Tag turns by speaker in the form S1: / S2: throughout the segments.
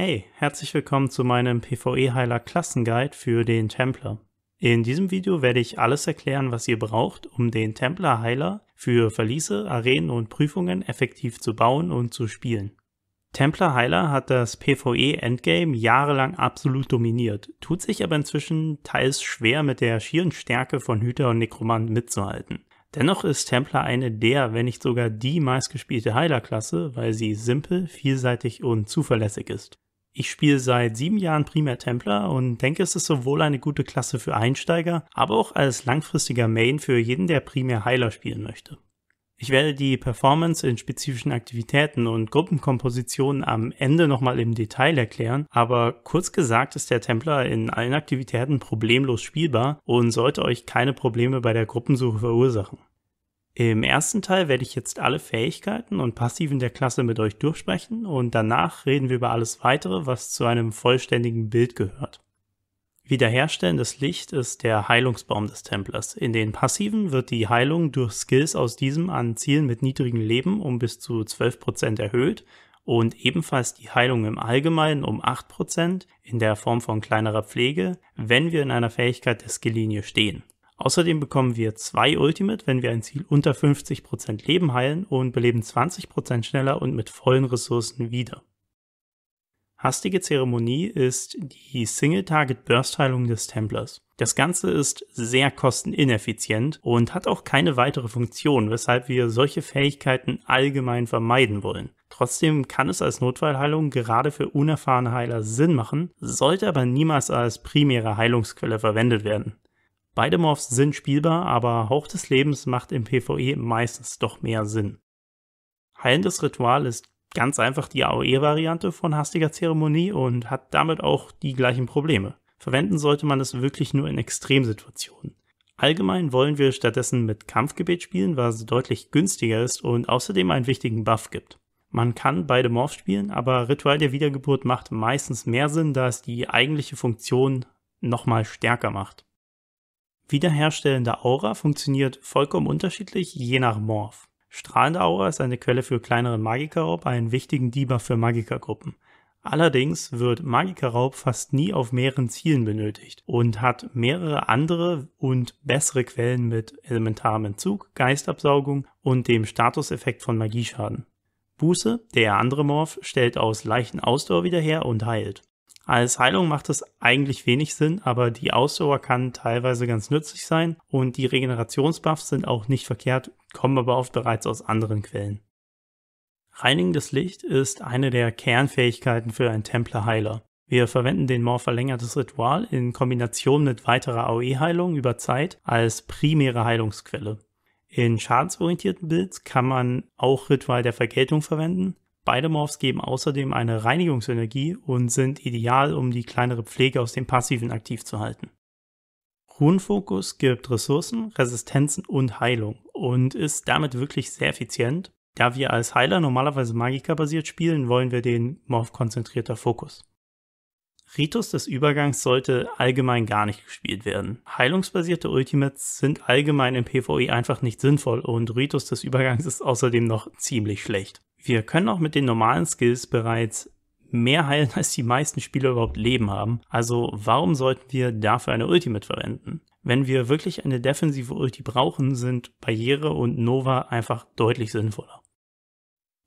S1: Hey, herzlich willkommen zu meinem PvE-Heiler Klassenguide für den Templer. In diesem Video werde ich alles erklären, was ihr braucht, um den Templer-Heiler für Verliese, Arenen und Prüfungen effektiv zu bauen und zu spielen. Templar Heiler hat das PvE-Endgame jahrelang absolut dominiert, tut sich aber inzwischen teils schwer mit der schieren Stärke von Hüter und Nekromant mitzuhalten. Dennoch ist Templar eine der, wenn nicht sogar die meistgespielte Heilerklasse, weil sie simpel, vielseitig und zuverlässig ist. Ich spiele seit sieben Jahren primär Templar und denke, es ist sowohl eine gute Klasse für Einsteiger, aber auch als langfristiger Main für jeden, der primär Heiler spielen möchte. Ich werde die Performance in spezifischen Aktivitäten und Gruppenkompositionen am Ende nochmal im Detail erklären, aber kurz gesagt ist der Templar in allen Aktivitäten problemlos spielbar und sollte euch keine Probleme bei der Gruppensuche verursachen. Im ersten Teil werde ich jetzt alle Fähigkeiten und Passiven der Klasse mit euch durchsprechen und danach reden wir über alles weitere, was zu einem vollständigen Bild gehört. Wiederherstellendes Licht ist der Heilungsbaum des Templers. In den Passiven wird die Heilung durch Skills aus diesem an Zielen mit niedrigem Leben um bis zu 12% erhöht und ebenfalls die Heilung im Allgemeinen um 8% in der Form von kleinerer Pflege, wenn wir in einer Fähigkeit der Skilllinie stehen. Außerdem bekommen wir zwei Ultimate, wenn wir ein Ziel unter 50% Leben heilen und beleben 20% schneller und mit vollen Ressourcen wieder. Hastige Zeremonie ist die Single-Target-Burst-Heilung des Templars. Das Ganze ist sehr kostenineffizient und hat auch keine weitere Funktion, weshalb wir solche Fähigkeiten allgemein vermeiden wollen. Trotzdem kann es als Notfallheilung gerade für unerfahrene Heiler Sinn machen, sollte aber niemals als primäre Heilungsquelle verwendet werden. Beide Morphs sind spielbar, aber Hauch des Lebens macht im PvE meistens doch mehr Sinn. Heilendes Ritual ist ganz einfach die AOE-Variante von hastiger Zeremonie und hat damit auch die gleichen Probleme. Verwenden sollte man es wirklich nur in Extremsituationen. Allgemein wollen wir stattdessen mit Kampfgebet spielen, was deutlich günstiger ist und außerdem einen wichtigen Buff gibt. Man kann beide Morphs spielen, aber Ritual der Wiedergeburt macht meistens mehr Sinn, da es die eigentliche Funktion nochmal stärker macht. Wiederherstellende Aura funktioniert vollkommen unterschiedlich, je nach Morph. Strahlende Aura ist eine Quelle für kleineren Magikerraub, einen wichtigen Dieber für Magikergruppen. Allerdings wird Magikerraub fast nie auf mehreren Zielen benötigt und hat mehrere andere und bessere Quellen mit elementarem Entzug, Geistabsaugung und dem Statuseffekt von Magieschaden. Buße, der andere Morph, stellt aus leichten Ausdauer wieder her und heilt. Als Heilung macht es eigentlich wenig Sinn, aber die Ausdauer kann teilweise ganz nützlich sein und die Regenerationsbuffs sind auch nicht verkehrt, kommen aber oft bereits aus anderen Quellen. Reinigendes Licht ist eine der Kernfähigkeiten für einen Templer-Heiler. Wir verwenden den Morph verlängertes Ritual in Kombination mit weiterer AOE-Heilung über Zeit als primäre Heilungsquelle. In schadensorientierten Builds kann man auch Ritual der Vergeltung verwenden, Beide Morphs geben außerdem eine Reinigungsenergie und sind ideal, um die kleinere Pflege aus dem Passiven aktiv zu halten. Runenfokus gibt Ressourcen, Resistenzen und Heilung und ist damit wirklich sehr effizient. Da wir als Heiler normalerweise Magiker basiert spielen, wollen wir den Morph konzentrierter Fokus. Ritus des Übergangs sollte allgemein gar nicht gespielt werden. Heilungsbasierte Ultimates sind allgemein im PvE einfach nicht sinnvoll und Ritus des Übergangs ist außerdem noch ziemlich schlecht. Wir können auch mit den normalen Skills bereits mehr heilen, als die meisten Spieler überhaupt Leben haben. Also warum sollten wir dafür eine Ultimate verwenden? Wenn wir wirklich eine defensive Ulti brauchen, sind Barriere und Nova einfach deutlich sinnvoller.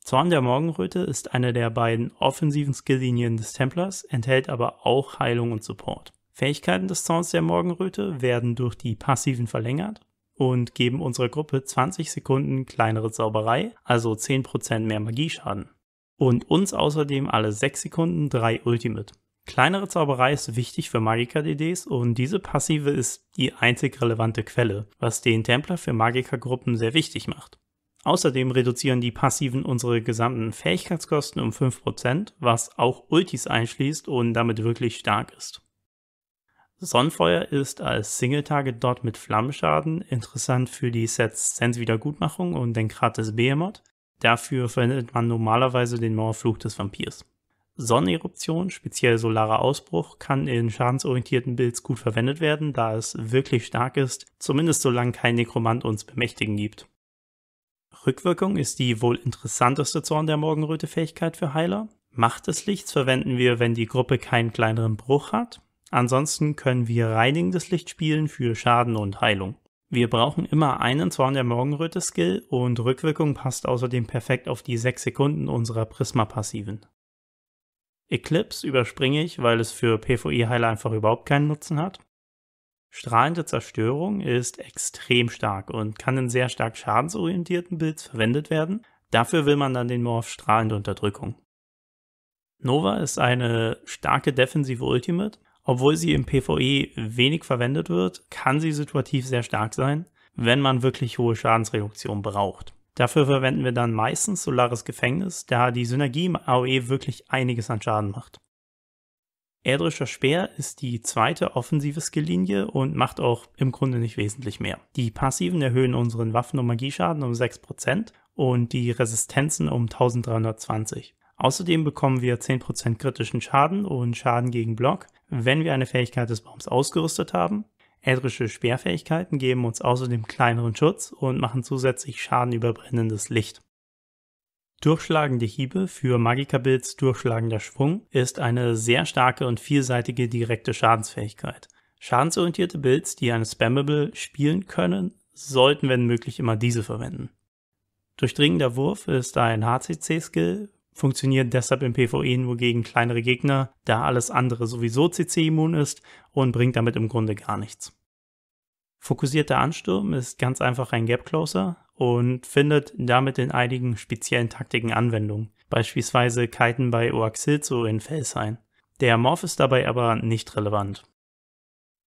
S1: Zorn der Morgenröte ist eine der beiden offensiven Skilllinien des Templars, enthält aber auch Heilung und Support. Fähigkeiten des Zorns der Morgenröte werden durch die passiven verlängert und geben unserer Gruppe 20 Sekunden kleinere Zauberei, also 10% mehr Magieschaden. Und uns außerdem alle 6 Sekunden 3 Ultimate. Kleinere Zauberei ist wichtig für Magiker-DDs und diese passive ist die einzig relevante Quelle, was den Templar für Magiker-Gruppen sehr wichtig macht. Außerdem reduzieren die Passiven unsere gesamten Fähigkeitskosten um 5%, was auch Ultis einschließt und damit wirklich stark ist. Sonnenfeuer ist als Single-Target dot mit Flammenschaden interessant für die Sets sense wiedergutmachung und den gratis Behemoth. Dafür verwendet man normalerweise den Mauerfluch des Vampirs. Sonneneruption, speziell solarer Ausbruch, kann in schadensorientierten Builds gut verwendet werden, da es wirklich stark ist, zumindest solange kein Nekromant uns Bemächtigen gibt. Rückwirkung ist die wohl interessanteste Zorn der Morgenröte-Fähigkeit für Heiler. Macht des Lichts verwenden wir, wenn die Gruppe keinen kleineren Bruch hat. Ansonsten können wir Reinigendes Licht spielen für Schaden und Heilung. Wir brauchen immer einen Zorn der Morgenröte-Skill und Rückwirkung passt außerdem perfekt auf die 6 Sekunden unserer Prisma-Passiven. Eclipse überspringe ich, weil es für PvE-Heiler einfach überhaupt keinen Nutzen hat. Strahlende Zerstörung ist extrem stark und kann in sehr stark schadensorientierten Builds verwendet werden. Dafür will man dann den Morph strahlende Unterdrückung. Nova ist eine starke defensive Ultimate. Obwohl sie im PvE wenig verwendet wird, kann sie situativ sehr stark sein, wenn man wirklich hohe Schadensreduktion braucht. Dafür verwenden wir dann meistens Solaris Gefängnis, da die Synergie im AOE wirklich einiges an Schaden macht. Erdrischer Speer ist die zweite offensive Skilllinie und macht auch im Grunde nicht wesentlich mehr. Die Passiven erhöhen unseren Waffen- und Magieschaden um 6% und die Resistenzen um 1320. Außerdem bekommen wir 10% kritischen Schaden und Schaden gegen Block, wenn wir eine Fähigkeit des Baums ausgerüstet haben. Erdrische Speerfähigkeiten geben uns außerdem kleineren Schutz und machen zusätzlich Schaden über brennendes Licht. Durchschlagende Hiebe für magika Durchschlagender Schwung ist eine sehr starke und vielseitige direkte Schadensfähigkeit. Schadensorientierte Builds, die eine Spammable spielen können, sollten wenn möglich immer diese verwenden. Durchdringender Wurf ist ein HCC-Skill, funktioniert deshalb im PvE nur gegen kleinere Gegner, da alles andere sowieso CC-immun ist und bringt damit im Grunde gar nichts. Fokussierter Ansturm ist ganz einfach ein Gap Closer und findet damit in einigen speziellen Taktiken Anwendung, beispielsweise Kiten bei Oaxilzo in Felsheim. Der Morph ist dabei aber nicht relevant.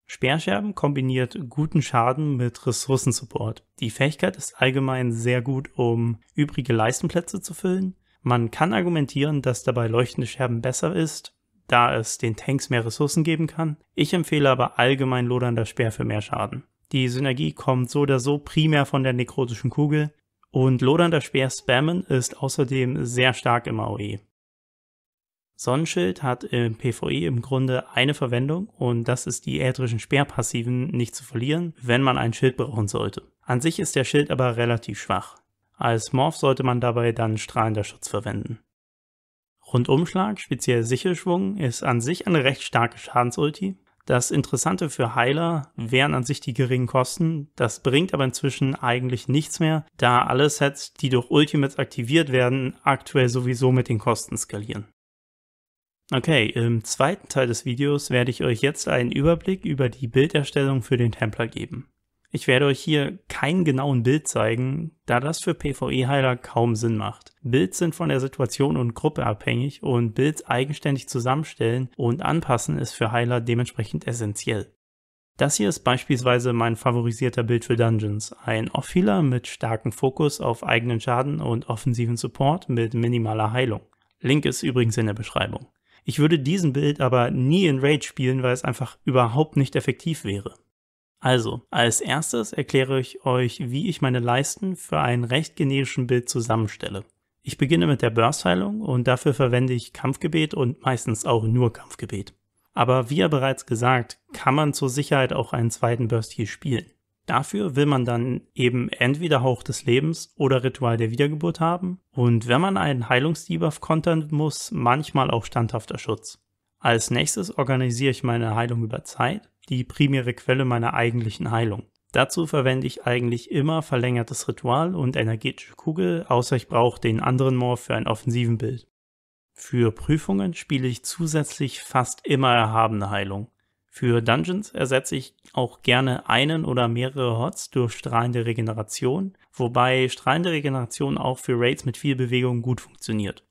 S1: Speerscherben kombiniert guten Schaden mit Ressourcensupport. Die Fähigkeit ist allgemein sehr gut, um übrige Leistenplätze zu füllen. Man kann argumentieren, dass dabei leuchtende Scherben besser ist, da es den Tanks mehr Ressourcen geben kann. Ich empfehle aber allgemein lodernder Speer für mehr Schaden. Die Synergie kommt so oder so primär von der nekrotischen Kugel und lodernder Speer-Spammen ist außerdem sehr stark im AOE. Sonnenschild hat im PvE im Grunde eine Verwendung und das ist die ätherischen Speerpassiven nicht zu verlieren, wenn man ein Schild brauchen sollte. An sich ist der Schild aber relativ schwach. Als Morph sollte man dabei dann strahlender Schutz verwenden. Rundumschlag, speziell Sichelschwung, ist an sich eine recht starke Schadensulti, das Interessante für Heiler wären an sich die geringen Kosten. Das bringt aber inzwischen eigentlich nichts mehr, da alle Sets, die durch Ultimates aktiviert werden, aktuell sowieso mit den Kosten skalieren. Okay, im zweiten Teil des Videos werde ich euch jetzt einen Überblick über die Bilderstellung für den Templer geben. Ich werde euch hier keinen genauen Bild zeigen, da das für PvE-Heiler kaum Sinn macht. Builds sind von der Situation und Gruppe abhängig und Builds eigenständig zusammenstellen und anpassen ist für Heiler dementsprechend essentiell. Das hier ist beispielsweise mein favorisierter Bild für Dungeons. Ein Off-Healer mit starkem Fokus auf eigenen Schaden und offensiven Support mit minimaler Heilung. Link ist übrigens in der Beschreibung. Ich würde diesen Bild aber nie in Raid spielen, weil es einfach überhaupt nicht effektiv wäre. Also, als erstes erkläre ich euch, wie ich meine Leisten für einen recht generischen Bild zusammenstelle. Ich beginne mit der Börsteilung und dafür verwende ich Kampfgebet und meistens auch nur Kampfgebet. Aber wie ja bereits gesagt, kann man zur Sicherheit auch einen zweiten Burst hier spielen. Dafür will man dann eben entweder Hauch des Lebens oder Ritual der Wiedergeburt haben und wenn man einen Heilungsdebuff kontern muss, manchmal auch standhafter Schutz. Als nächstes organisiere ich meine Heilung über Zeit, die primäre Quelle meiner eigentlichen Heilung. Dazu verwende ich eigentlich immer verlängertes Ritual und energetische Kugel, außer ich brauche den anderen Morph für ein offensiven Bild. Für Prüfungen spiele ich zusätzlich fast immer erhabene Heilung. Für Dungeons ersetze ich auch gerne einen oder mehrere Hots durch strahlende Regeneration, wobei strahlende Regeneration auch für Raids mit viel Bewegung gut funktioniert.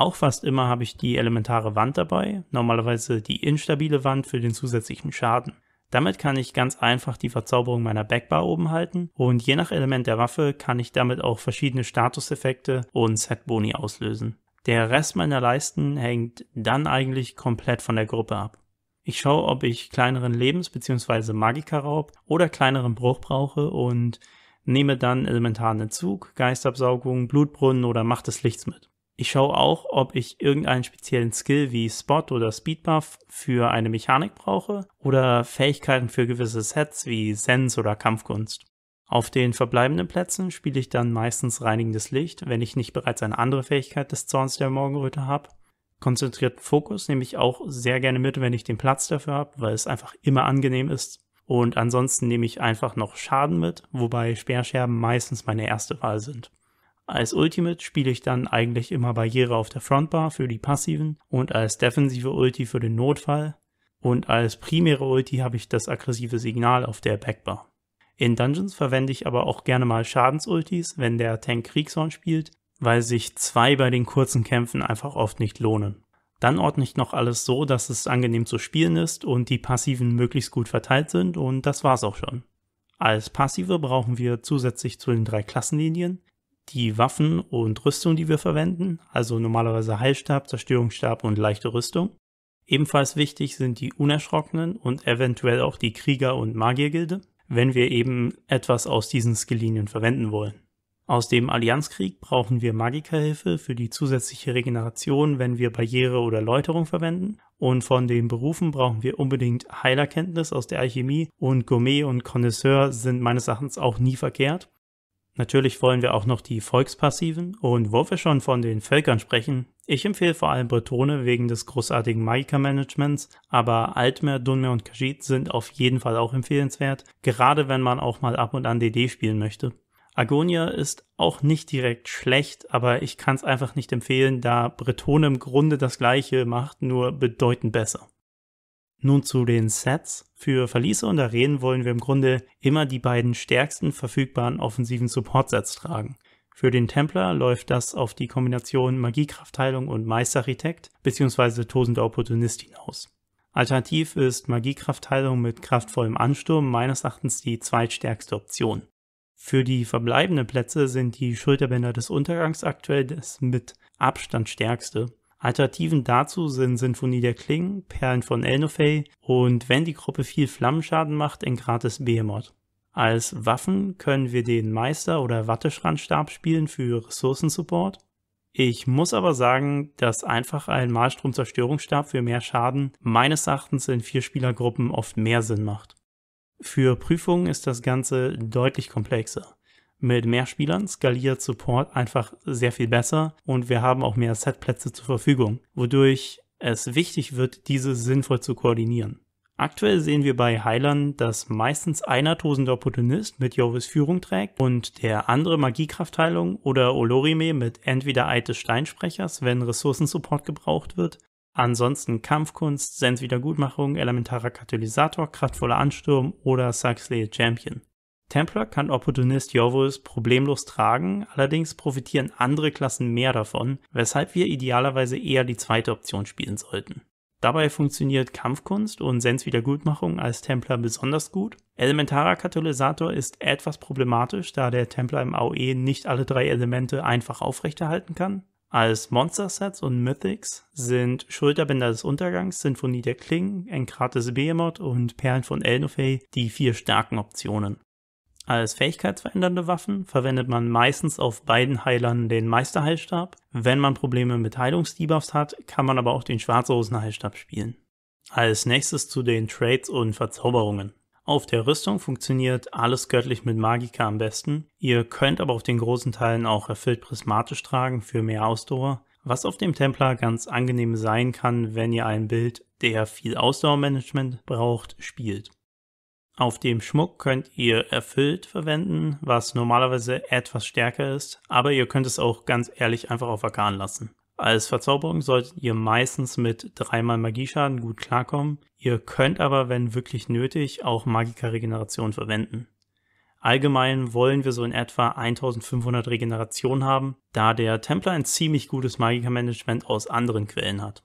S1: Auch fast immer habe ich die elementare Wand dabei, normalerweise die instabile Wand für den zusätzlichen Schaden. Damit kann ich ganz einfach die Verzauberung meiner Backbar oben halten und je nach Element der Waffe kann ich damit auch verschiedene Statuseffekte und Setboni auslösen. Der Rest meiner Leisten hängt dann eigentlich komplett von der Gruppe ab. Ich schaue, ob ich kleineren Lebens- bzw. Magikaraub oder kleineren Bruch brauche und nehme dann elementaren Entzug, Geistabsaugung, Blutbrunnen oder Macht des Lichts mit. Ich schaue auch, ob ich irgendeinen speziellen Skill wie Spot oder Speedbuff für eine Mechanik brauche oder Fähigkeiten für gewisse Sets wie Sense oder Kampfkunst. Auf den verbleibenden Plätzen spiele ich dann meistens reinigendes Licht, wenn ich nicht bereits eine andere Fähigkeit des Zorns der Morgenröte habe. Konzentrierten Fokus nehme ich auch sehr gerne mit, wenn ich den Platz dafür habe, weil es einfach immer angenehm ist. Und ansonsten nehme ich einfach noch Schaden mit, wobei Speerscherben meistens meine erste Wahl sind. Als Ultimate spiele ich dann eigentlich immer Barriere auf der Frontbar für die Passiven und als defensive Ulti für den Notfall und als primäre Ulti habe ich das aggressive Signal auf der Backbar. In Dungeons verwende ich aber auch gerne mal Schadensultis, wenn der Tank Kriegshorn spielt, weil sich zwei bei den kurzen Kämpfen einfach oft nicht lohnen. Dann ordne ich noch alles so, dass es angenehm zu spielen ist und die Passiven möglichst gut verteilt sind und das war's auch schon. Als Passive brauchen wir zusätzlich zu den drei Klassenlinien die Waffen und Rüstung, die wir verwenden, also normalerweise Heilstab, Zerstörungsstab und leichte Rüstung. Ebenfalls wichtig sind die Unerschrockenen und eventuell auch die Krieger- und Magiergilde, wenn wir eben etwas aus diesen Skilllinien verwenden wollen. Aus dem Allianzkrieg brauchen wir Magikerhilfe für die zusätzliche Regeneration, wenn wir Barriere oder Läuterung verwenden. Und von den Berufen brauchen wir unbedingt Heilerkenntnis aus der Alchemie und Gourmet und Connoisseur sind meines Erachtens auch nie verkehrt. Natürlich wollen wir auch noch die Volkspassiven und wo wir schon von den Völkern sprechen, ich empfehle vor allem Bretone wegen des großartigen Magica-Managements, aber Altmer, Dunmer und Khajiit sind auf jeden Fall auch empfehlenswert, gerade wenn man auch mal ab und an DD spielen möchte. Agonia ist auch nicht direkt schlecht, aber ich kann es einfach nicht empfehlen, da Bretone im Grunde das gleiche macht, nur bedeutend besser. Nun zu den Sets. Für Verliese und Arenen wollen wir im Grunde immer die beiden stärksten verfügbaren offensiven Support-Sets tragen. Für den Templar läuft das auf die Kombination Magiekraftheilung und Meisterarchitekt bzw. tosender Opportunist hinaus. Alternativ ist Magiekraftheilung mit kraftvollem Ansturm meines Erachtens die zweitstärkste Option. Für die verbleibenden Plätze sind die Schulterbänder des Untergangs aktuell das mit Abstand stärkste Alternativen dazu sind Sinfonie der Klingen, Perlen von Elnofey und wenn die Gruppe viel Flammenschaden macht, gratis Behemoth. Als Waffen können wir den Meister- oder Watteschrandstab spielen für Ressourcensupport. Ich muss aber sagen, dass einfach ein Malstromzerstörungsstab für mehr Schaden meines Erachtens in Vierspielergruppen oft mehr Sinn macht. Für Prüfungen ist das Ganze deutlich komplexer mit mehr Spielern skaliert Support einfach sehr viel besser und wir haben auch mehr Setplätze zur Verfügung, wodurch es wichtig wird, diese sinnvoll zu koordinieren. Aktuell sehen wir bei Heilern, dass meistens einer tosender Opportunist mit Jovis Führung trägt und der andere Magiekraftheilung oder Olorime mit entweder Eid des Steinsprechers, wenn Ressourcensupport gebraucht wird, ansonsten Kampfkunst, Senswiedergutmachung, elementarer Katalysator, kraftvoller Ansturm oder Saxley Champion. Templar kann Opportunist Jovus problemlos tragen, allerdings profitieren andere Klassen mehr davon, weshalb wir idealerweise eher die zweite Option spielen sollten. Dabei funktioniert Kampfkunst und Senswiedergutmachung als Templar besonders gut. Elementarer Katalysator ist etwas problematisch, da der Templar im AOE nicht alle drei Elemente einfach aufrechterhalten kann. Als Monster-Sets und Mythics sind Schulterbänder des Untergangs, Sinfonie der Klingen, Enkrates Behemoth und Perlen von Elnofey die vier starken Optionen. Als fähigkeitsverändernde Waffen verwendet man meistens auf beiden Heilern den Meisterheilstab. Wenn man Probleme mit Heilungsdebuffs hat, kann man aber auch den Schwarzrosenheilstab spielen. Als nächstes zu den Trades und Verzauberungen. Auf der Rüstung funktioniert alles göttlich mit Magika am besten. Ihr könnt aber auf den großen Teilen auch erfüllt prismatisch tragen für mehr Ausdauer, was auf dem Templar ganz angenehm sein kann, wenn ihr ein Bild, der viel Ausdauermanagement braucht, spielt. Auf dem Schmuck könnt ihr erfüllt verwenden, was normalerweise etwas stärker ist, aber ihr könnt es auch ganz ehrlich einfach auf Arkan lassen. Als Verzauberung solltet ihr meistens mit dreimal Magieschaden gut klarkommen. Ihr könnt aber, wenn wirklich nötig, auch Magika-Regeneration verwenden. Allgemein wollen wir so in etwa 1500 Regeneration haben, da der Templar ein ziemlich gutes Magikermanagement aus anderen Quellen hat.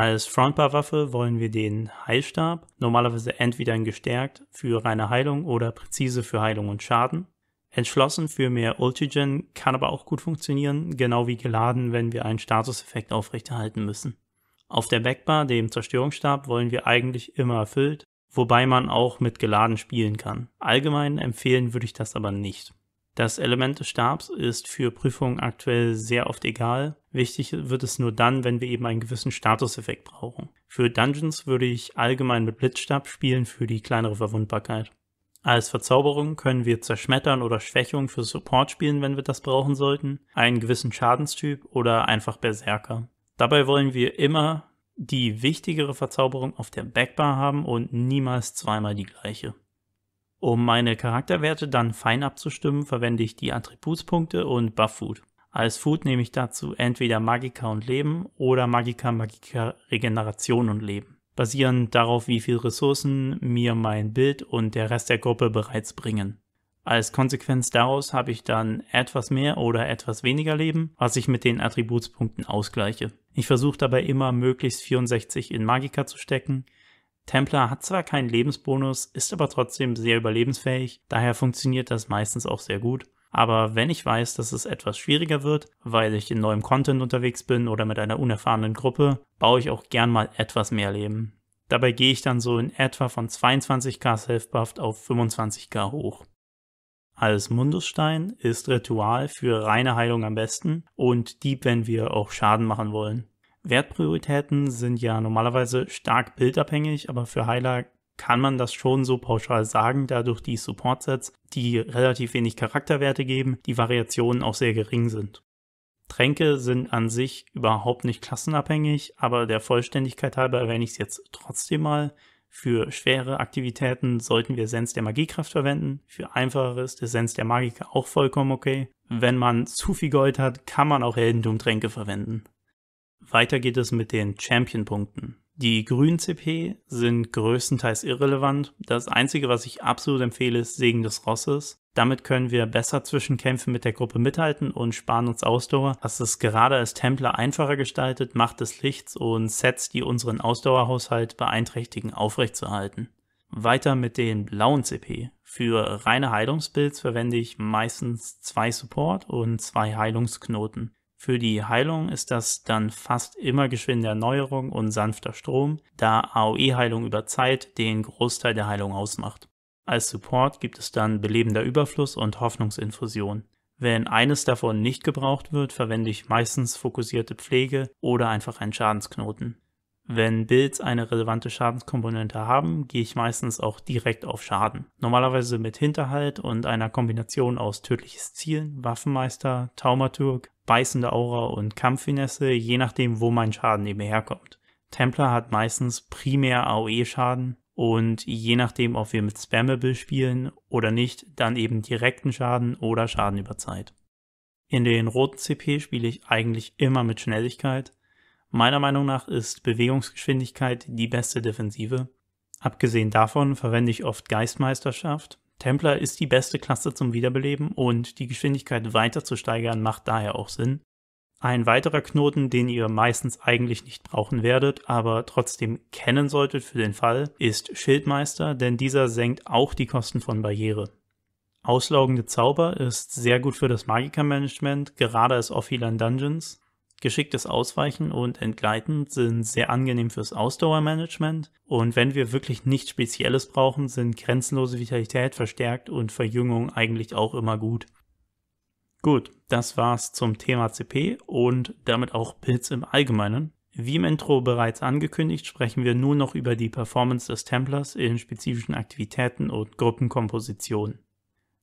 S1: Als Frontbar-Waffe wollen wir den Heilstab, normalerweise entweder in gestärkt für reine Heilung oder präzise für Heilung und Schaden. Entschlossen für mehr Ultigen kann aber auch gut funktionieren, genau wie geladen, wenn wir einen Statuseffekt aufrechterhalten müssen. Auf der Backbar, dem Zerstörungsstab, wollen wir eigentlich immer erfüllt, wobei man auch mit geladen spielen kann. Allgemein empfehlen würde ich das aber nicht. Das Element des Stabs ist für Prüfungen aktuell sehr oft egal. Wichtig wird es nur dann, wenn wir eben einen gewissen Statuseffekt brauchen. Für Dungeons würde ich allgemein mit Blitzstab spielen für die kleinere Verwundbarkeit. Als Verzauberung können wir Zerschmettern oder Schwächung für Support spielen, wenn wir das brauchen sollten, einen gewissen Schadenstyp oder einfach Berserker. Dabei wollen wir immer die wichtigere Verzauberung auf der Backbar haben und niemals zweimal die gleiche. Um meine Charakterwerte dann fein abzustimmen, verwende ich die Attributspunkte und Buff Food. Als Food nehme ich dazu entweder Magika und Leben oder Magika, Magika, Regeneration und Leben, basierend darauf, wie viel Ressourcen mir mein Bild und der Rest der Gruppe bereits bringen. Als Konsequenz daraus habe ich dann etwas mehr oder etwas weniger Leben, was ich mit den Attributspunkten ausgleiche. Ich versuche dabei immer möglichst 64 in Magika zu stecken, Templar hat zwar keinen Lebensbonus, ist aber trotzdem sehr überlebensfähig, daher funktioniert das meistens auch sehr gut. Aber wenn ich weiß, dass es etwas schwieriger wird, weil ich in neuem Content unterwegs bin oder mit einer unerfahrenen Gruppe, baue ich auch gern mal etwas mehr Leben. Dabei gehe ich dann so in etwa von 22k Self-Buffed auf 25k hoch. Als Mundusstein ist Ritual für reine Heilung am besten und Dieb, wenn wir auch Schaden machen wollen. Wertprioritäten sind ja normalerweise stark bildabhängig, aber für Heiler kann man das schon so pauschal sagen, dadurch die Support-Sets, die relativ wenig Charakterwerte geben, die Variationen auch sehr gering sind. Tränke sind an sich überhaupt nicht klassenabhängig, aber der Vollständigkeit halber erwähne ich es jetzt trotzdem mal. Für schwere Aktivitäten sollten wir Sens der Magiekraft verwenden. Für einfachere ist der Sens der Magiker auch vollkommen okay. Wenn man zu viel Gold hat, kann man auch Heldentum-Tränke verwenden. Weiter geht es mit den Champion-Punkten. Die grünen CP sind größtenteils irrelevant. Das einzige, was ich absolut empfehle, ist Segen des Rosses. Damit können wir besser zwischen Kämpfen mit der Gruppe mithalten und sparen uns Ausdauer. Was es gerade als Templer einfacher gestaltet, Macht des Lichts und Sets, die unseren Ausdauerhaushalt beeinträchtigen, aufrechtzuerhalten. Weiter mit den blauen CP. Für reine Heilungsbuilds verwende ich meistens zwei Support und zwei Heilungsknoten. Für die Heilung ist das dann fast immer geschwinde Erneuerung und sanfter Strom, da AOE-Heilung über Zeit den Großteil der Heilung ausmacht. Als Support gibt es dann belebender Überfluss und Hoffnungsinfusion. Wenn eines davon nicht gebraucht wird, verwende ich meistens fokussierte Pflege oder einfach einen Schadensknoten. Wenn Builds eine relevante Schadenskomponente haben, gehe ich meistens auch direkt auf Schaden. Normalerweise mit Hinterhalt und einer Kombination aus tödliches Zielen, Waffenmeister, Taumaturg, beißende Aura und Kampffinesse, je nachdem, wo mein Schaden eben herkommt. Templar hat meistens primär AOE-Schaden und je nachdem, ob wir mit Spammable spielen oder nicht, dann eben direkten Schaden oder Schaden über Zeit. In den roten CP spiele ich eigentlich immer mit Schnelligkeit, Meiner Meinung nach ist Bewegungsgeschwindigkeit die beste Defensive. Abgesehen davon verwende ich oft Geistmeisterschaft. Templar ist die beste Klasse zum Wiederbeleben und die Geschwindigkeit weiter zu steigern macht daher auch Sinn. Ein weiterer Knoten, den ihr meistens eigentlich nicht brauchen werdet, aber trotzdem kennen solltet für den Fall, ist Schildmeister, denn dieser senkt auch die Kosten von Barriere. Auslaugende Zauber ist sehr gut für das Magikermanagement, gerade als Offline Dungeons. Geschicktes Ausweichen und Entgleiten sind sehr angenehm fürs Ausdauermanagement. Und wenn wir wirklich nichts Spezielles brauchen, sind grenzenlose Vitalität verstärkt und Verjüngung eigentlich auch immer gut. Gut, das war's zum Thema CP und damit auch Pilz im Allgemeinen. Wie im Intro bereits angekündigt, sprechen wir nur noch über die Performance des Templars in spezifischen Aktivitäten und Gruppenkompositionen.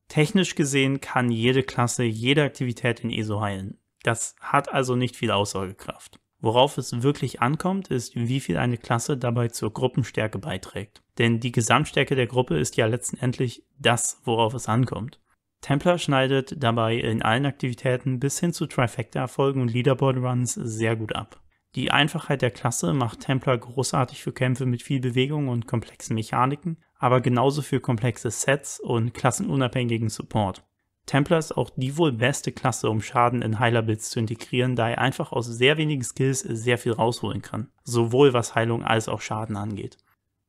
S1: Technisch gesehen kann jede Klasse jede Aktivität in ESO heilen. Das hat also nicht viel Aussagekraft. Worauf es wirklich ankommt, ist, wie viel eine Klasse dabei zur Gruppenstärke beiträgt. Denn die Gesamtstärke der Gruppe ist ja letztendlich das, worauf es ankommt. Templar schneidet dabei in allen Aktivitäten bis hin zu Trifecta-Erfolgen und Leaderboard-Runs sehr gut ab. Die Einfachheit der Klasse macht Templar großartig für Kämpfe mit viel Bewegung und komplexen Mechaniken, aber genauso für komplexe Sets und klassenunabhängigen Support. Templar ist auch die wohl beste Klasse, um Schaden in Heilerbuilds zu integrieren, da er einfach aus sehr wenigen Skills sehr viel rausholen kann, sowohl was Heilung als auch Schaden angeht.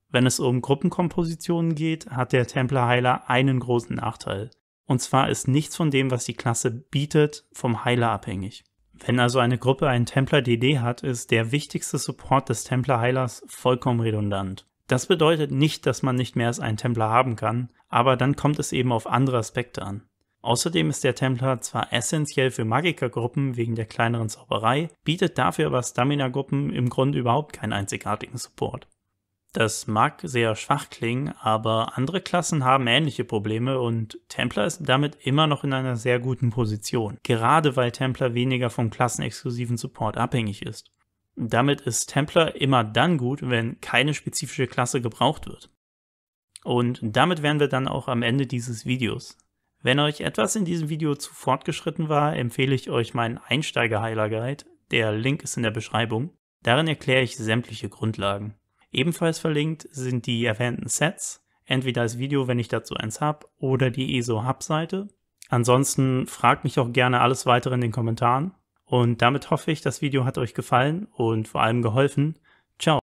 S1: Wenn es um Gruppenkompositionen geht, hat der Templar Heiler einen großen Nachteil. Und zwar ist nichts von dem, was die Klasse bietet, vom Heiler abhängig. Wenn also eine Gruppe einen Templar DD hat, ist der wichtigste Support des Templar Heilers vollkommen redundant. Das bedeutet nicht, dass man nicht mehr als einen Templar haben kann, aber dann kommt es eben auf andere Aspekte an. Außerdem ist der Templar zwar essentiell für Magikergruppen wegen der kleineren Zauberei, bietet dafür aber Stamina-Gruppen im Grunde überhaupt keinen einzigartigen Support. Das mag sehr schwach klingen, aber andere Klassen haben ähnliche Probleme und Templar ist damit immer noch in einer sehr guten Position, gerade weil Templar weniger vom klassenexklusiven Support abhängig ist. Damit ist Templar immer dann gut, wenn keine spezifische Klasse gebraucht wird. Und damit wären wir dann auch am Ende dieses Videos. Wenn euch etwas in diesem Video zu fortgeschritten war, empfehle ich euch meinen Einsteiger-Heiler-Guide. Der Link ist in der Beschreibung. Darin erkläre ich sämtliche Grundlagen. Ebenfalls verlinkt sind die erwähnten Sets, entweder das Video, wenn ich dazu eins habe, oder die ESO Hub-Seite. Ansonsten fragt mich auch gerne alles weitere in den Kommentaren. Und damit hoffe ich, das Video hat euch gefallen und vor allem geholfen. Ciao!